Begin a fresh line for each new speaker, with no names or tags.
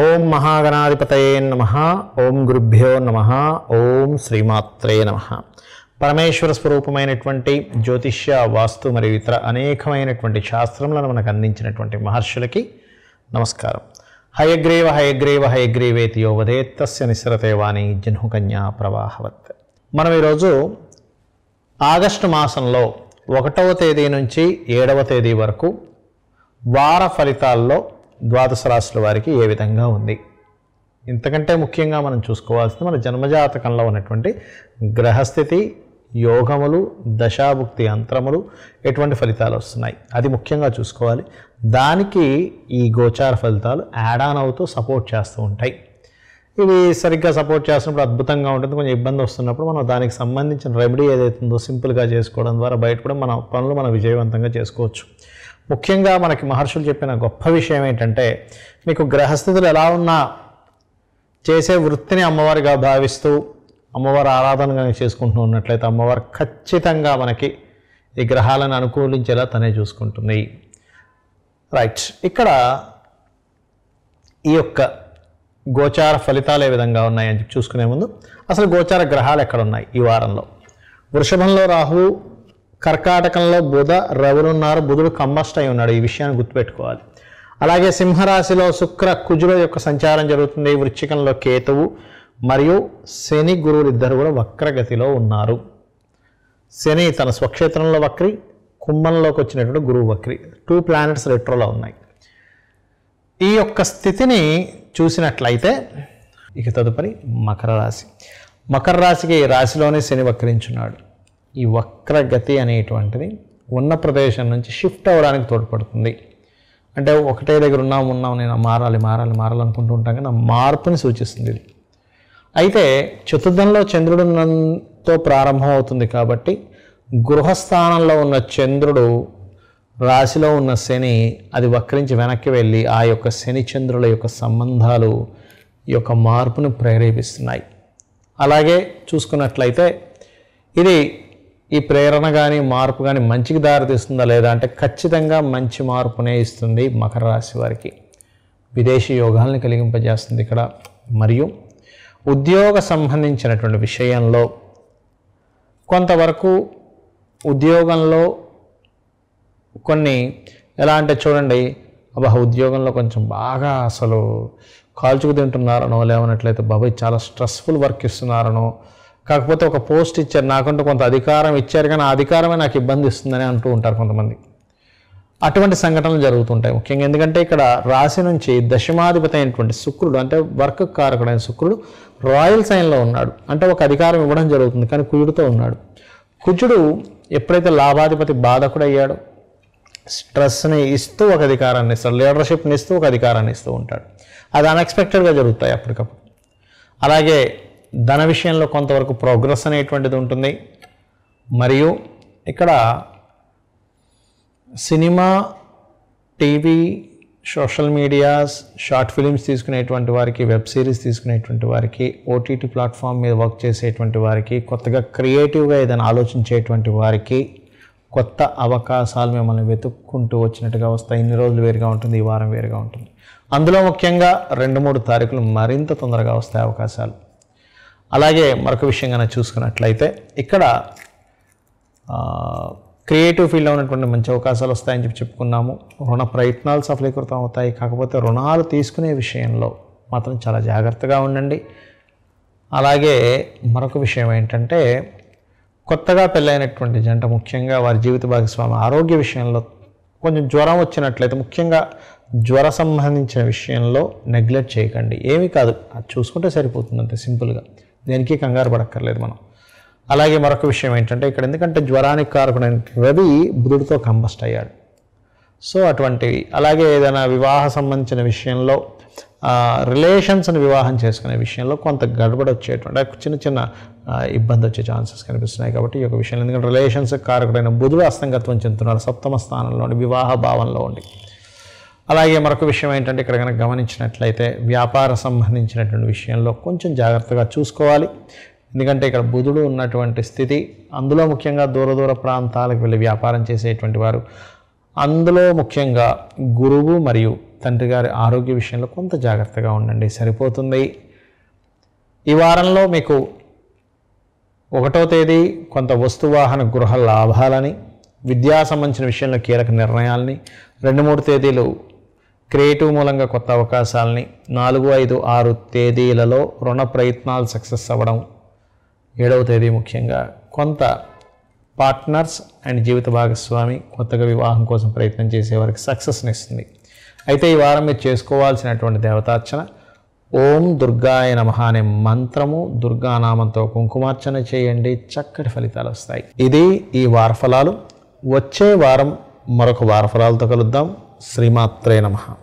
ఓం మహాగణాధిపతయే నమ ఓం గురుభ్యో నమ ఓం శ్రీమాత్రే నమ పరమేశ్వర స్వరూపమైనటువంటి జ్యోతిష్య వాస్తు మరియు ఇతర అనేకమైనటువంటి శాస్త్రములను మనకు అందించినటువంటి మహర్షులకి నమస్కారం హయగ్రీవ హయగ్రీవ హయగ్రీవేతి యో వదేత్తస్య నిస్రతే వాణి జన్హుకన్యా ప్రవాహవత్ మనం ఈరోజు ఆగస్టు మాసంలో ఒకటవ తేదీ నుంచి ఏడవ తేదీ వరకు వార ఫలితాల్లో ద్వాదశ రాశుల వారికి ఏ విధంగా ఉంది ఇంతకంటే ముఖ్యంగా మనం చూసుకోవాల్సింది మన జన్మజాతకంలో ఉన్నటువంటి గ్రహస్థితి యోగములు దశాభుక్తి అంతరములు ఎటువంటి ఫలితాలు వస్తున్నాయి అది ముఖ్యంగా చూసుకోవాలి దానికి ఈ గోచార ఫలితాలు యాడ్ ఆన్ అవుతూ సపోర్ట్ చేస్తూ ఉంటాయి ఇవి సరిగ్గా సపోర్ట్ చేస్తున్నప్పుడు అద్భుతంగా ఉంటుంది కొంచెం ఇబ్బంది వస్తున్నప్పుడు మనం దానికి సంబంధించిన రెమెడీ ఏదైతుందో సింపుల్గా చేసుకోవడం ద్వారా బయట కూడా మన పనులు మనం విజయవంతంగా చేసుకోవచ్చు ముఖ్యంగా మనకి మహర్షులు చెప్పిన గొప్ప విషయం ఏంటంటే మీకు గ్రహస్థితులు ఎలా ఉన్నా చేసే వృత్తిని అమ్మవారిగా భావిస్తూ అమ్మవారి ఆరాధనగా చేసుకుంటూ ఉన్నట్లయితే అమ్మవారు ఖచ్చితంగా మనకి ఈ గ్రహాలను అనుకూలించేలా తనే చూసుకుంటుంది రైట్ ఇక్కడ ఈ యొక్క గోచార ఫలితాలు ఏ విధంగా ఉన్నాయని చూసుకునే ముందు అసలు గోచార గ్రహాలు ఎక్కడ ఉన్నాయి ఈ వారంలో వృషభంలో రాహువు కర్కాటకంలో బుధ రవులున్నారు బుధుడు కంబస్ట్ అయి ఉన్నాడు ఈ విషయాన్ని గుర్తుపెట్టుకోవాలి అలాగే సింహరాశిలో శుక్ర కుజుల యొక్క సంచారం జరుగుతుంది వృచ్చికంలో కేతువు మరియు శని గురువులు ఇద్దరు కూడా వక్రగతిలో ఉన్నారు శని తన స్వక్షేత్రంలో వక్రి కుంభంలోకి వచ్చినటువంటి గురువు వక్రి టూ ప్లానెట్స్ రెట్రోలో ఉన్నాయి ఈ యొక్క స్థితిని చూసినట్లయితే ఇక తదుపరి మకర రాశి మకర రాశికి రాశిలోనే శని వక్రించున్నాడు ఈ వక్రగతి అనేటువంటిది ఉన్న ప్రదేశం నుంచి షిఫ్ట్ అవ్వడానికి తోడ్పడుతుంది అంటే ఒకటే దగ్గర ఉన్నాం ఉన్నాం నేను మారాలి మారాలి మారాలి అనుకుంటూ ఉంటాం కానీ మార్పుని సూచిస్తుంది ఇది అయితే చతుర్థంలో చంద్రుడు నంతో ప్రారంభం అవుతుంది కాబట్టి గృహస్థానంలో ఉన్న చంద్రుడు రాశిలో ఉన్న శని అది వక్రించి వెనక్కి వెళ్ళి ఆ యొక్క శని చంద్రుల యొక్క సంబంధాలు ఈ యొక్క మార్పును ప్రేరేపిస్తున్నాయి అలాగే చూసుకున్నట్లయితే ఇది ఈ ప్రేరణ కానీ మార్పు కానీ మంచికి దారితీస్తుందా లేదా అంటే ఖచ్చితంగా మంచి మార్పునే ఇస్తుంది మకర రాశి వారికి విదేశీ యోగాలను కలిగింపజేస్తుంది ఇక్కడ మరియు ఉద్యోగ సంబంధించినటువంటి విషయంలో కొంతవరకు ఉద్యోగంలో కొన్ని ఎలా అంటే చూడండి అబ్బా ఉద్యోగంలో కొంచెం బాగా అసలు కాల్చుకు తింటున్నారనో లేవనట్లయితే బాబాయ్ చాలా స్ట్రెస్ఫుల్ వర్క్ ఇస్తున్నారనో కాకపోతే ఒక పోస్ట్ ఇచ్చారు నాకంటూ కొంత అధికారం ఇచ్చారు కానీ ఆ అధికారమే నాకు ఇబ్బంది ఇస్తుందని అంటూ ఉంటారు కొంతమంది అటువంటి సంఘటనలు జరుగుతుంటాయి ముఖ్యంగా ఎందుకంటే ఇక్కడ రాశి నుంచి దశమాధిపతి అయినటువంటి శుక్రుడు అంటే వర్క్ కారకుడైన శుక్రుడు రాయల్ సైన్లో ఉన్నాడు అంటే ఒక అధికారం ఇవ్వడం జరుగుతుంది కానీ కుజుడితో ఉన్నాడు కుజుడు ఎప్పుడైతే లాభాధిపతి బాధకుడు స్ట్రెస్ని ఇస్తూ ఒక అధికారాన్ని ఇస్తాడు లీడర్షిప్ని ఇస్తూ ఒక అధికారాన్ని ఇస్తూ ఉంటాడు అది అన్ఎక్స్పెక్టెడ్గా జరుగుతాయి అప్పటికప్పుడు అలాగే ధన విషయంలో కొంతవరకు ప్రోగ్రెస్ అనేటువంటిది ఉంటుంది మరియు ఇక్కడ cinema TV social medias short films తీసుకునేటువంటి వారికి వెబ్ సిరీస్ తీసుకునేటువంటి వారికి ఓటీటీ ప్లాట్ఫామ్ మీద వర్క్ చేసేటువంటి వారికి కొత్తగా క్రియేటివ్గా ఏదైనా ఆలోచించేటువంటి వారికి కొత్త అవకాశాలు మిమ్మల్ని వెతుక్కుంటూ వచ్చినట్టుగా వస్తాయి ఇన్ని రోజులు వేరుగా ఉంటుంది ఈ వారం వేరుగా ఉంటుంది అందులో ముఖ్యంగా రెండు మూడు తారీఖులు మరింత తొందరగా వస్తాయి అవకాశాలు అలాగే మరొక విషయం కనుక చూసుకున్నట్లయితే ఇక్కడ క్రియేటివ్ ఫీల్డ్లో ఉన్నటువంటి మంచి అవకాశాలు వస్తాయని చెప్పి చెప్పుకున్నాము రుణ ప్రయత్నాలు సఫలీకృతం అవుతాయి కాకపోతే రుణాలు తీసుకునే విషయంలో మాత్రం చాలా జాగ్రత్తగా ఉండండి అలాగే మరొక విషయం ఏంటంటే కొత్తగా పెళ్ళైనటువంటి జంట ముఖ్యంగా వారి జీవిత భాగస్వామి ఆరోగ్య విషయంలో కొంచెం జ్వరం వచ్చినట్లయితే ముఖ్యంగా జ్వర సంబంధించిన విషయంలో నెగ్లెక్ట్ చేయకండి ఏమీ కాదు అది చూసుకుంటే సరిపోతుంది అంతే సింపుల్గా దేనికి కంగారు పడక్కర్లేదు మనం అలాగే మరొక విషయం ఏంటంటే ఇక్కడ ఎందుకంటే జ్వరానికి కారకుడైన రవి బుధుడితో కంబస్ట్ అయ్యాడు సో అటువంటివి అలాగే ఏదైనా వివాహ సంబంధించిన విషయంలో రిలేషన్స్ని వివాహం చేసుకునే విషయంలో కొంత గడబడి వచ్చేటువంటి చిన్న చిన్న ఇబ్బంది వచ్చే ఛాన్సెస్ కనిపిస్తున్నాయి కాబట్టి ఈ యొక్క విషయంలో ఎందుకంటే రిలేషన్స్ కారకుడైన బుధుడు అస్తంగత్వం చెందుతున్నారు సప్తమ స్థానంలో ఉండి వివాహ భావంలో ఉండి అలాగే మరొక విషయం ఏంటంటే ఇక్కడ కనుక గమనించినట్లయితే వ్యాపార సంబంధించినటువంటి విషయంలో కొంచెం జాగ్రత్తగా చూసుకోవాలి ఎందుకంటే ఇక్కడ బుధుడు ఉన్నటువంటి స్థితి అందులో ముఖ్యంగా దూర దూర ప్రాంతాలకు వెళ్ళి వ్యాపారం చేసేటువంటి వారు అందులో ముఖ్యంగా గురువు మరియు తండ్రి గారి ఆరోగ్య విషయంలో కొంత జాగ్రత్తగా ఉండండి సరిపోతుంది ఈ వారంలో మీకు ఒకటో తేదీ కొంత వస్తువాహన గృహ లాభాలని విద్యా సంబంధించిన విషయంలో కీలక నిర్ణయాలని రెండు మూడు తేదీలు క్రియేటివ్ మూలంగా కొత్త అవకాశాలని నాలుగు ఐదు ఆరు తేదీలలో రుణ ప్రయత్నాలు సక్సెస్ అవ్వడం ఏడవ తేదీ ముఖ్యంగా కొంత పార్ట్నర్స్ అండ్ జీవిత భాగస్వామి కొత్తగా వివాహం కోసం ప్రయత్నం చేసే వారికి సక్సెస్ని ఇస్తుంది అయితే ఈ వారం మీరు చేసుకోవాల్సినటువంటి దేవతార్చన ఓం దుర్గాయ నమ అనే మంత్రము దుర్గానామంతో కుంకుమార్చన చేయండి చక్కటి ఫలితాలు వస్తాయి ఇది ఈ వారఫలాలు వచ్చే వారం మరొక వారఫలాలతో కలుద్దాం శ్రీమాత్రే నమ